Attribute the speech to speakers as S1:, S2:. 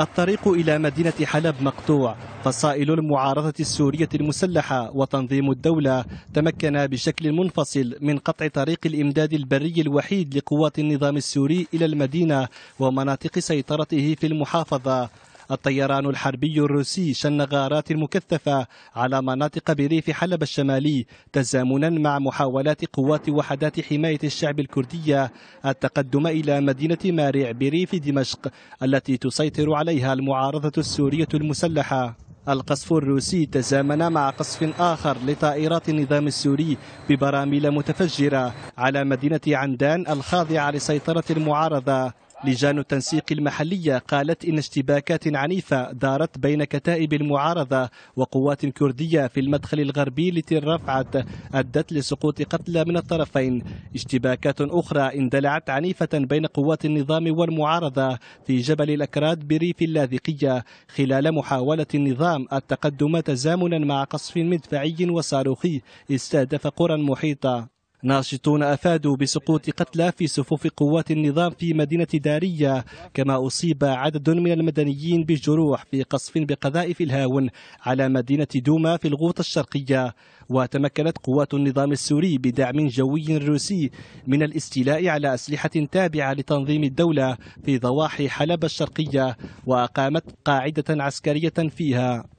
S1: الطريق إلى مدينة حلب مقطوع فصائل المعارضة السورية المسلحة وتنظيم الدولة تمكنا بشكل منفصل من قطع طريق الإمداد البري الوحيد لقوات النظام السوري إلى المدينة ومناطق سيطرته في المحافظة الطيران الحربي الروسي شن غارات مكثفة على مناطق بريف حلب الشمالي تزامنا مع محاولات قوات وحدات حماية الشعب الكردية التقدم إلى مدينة مارع بريف دمشق التي تسيطر عليها المعارضة السورية المسلحة القصف الروسي تزامن مع قصف آخر لطائرات النظام السوري ببراميل متفجرة على مدينة عندان الخاضعة لسيطرة المعارضة لجان التنسيق المحلية قالت إن اشتباكات عنيفة دارت بين كتائب المعارضة وقوات كردية في المدخل الغربي لتل رفعت أدت لسقوط قتلى من الطرفين اشتباكات أخرى اندلعت عنيفة بين قوات النظام والمعارضة في جبل الأكراد بريف اللاذقية خلال محاولة النظام التقدم تزامنا مع قصف مدفعي وصاروخي استهدف قرى محيطة ناشطون أفادوا بسقوط قتلى في صفوف قوات النظام في مدينة دارية كما أصيب عدد من المدنيين بجروح في قصف بقذائف الهاون على مدينة دوما في الغوطة الشرقية وتمكنت قوات النظام السوري بدعم جوي روسي من الاستيلاء على أسلحة تابعة لتنظيم الدولة في ضواحي حلب الشرقية وأقامت قاعدة عسكرية فيها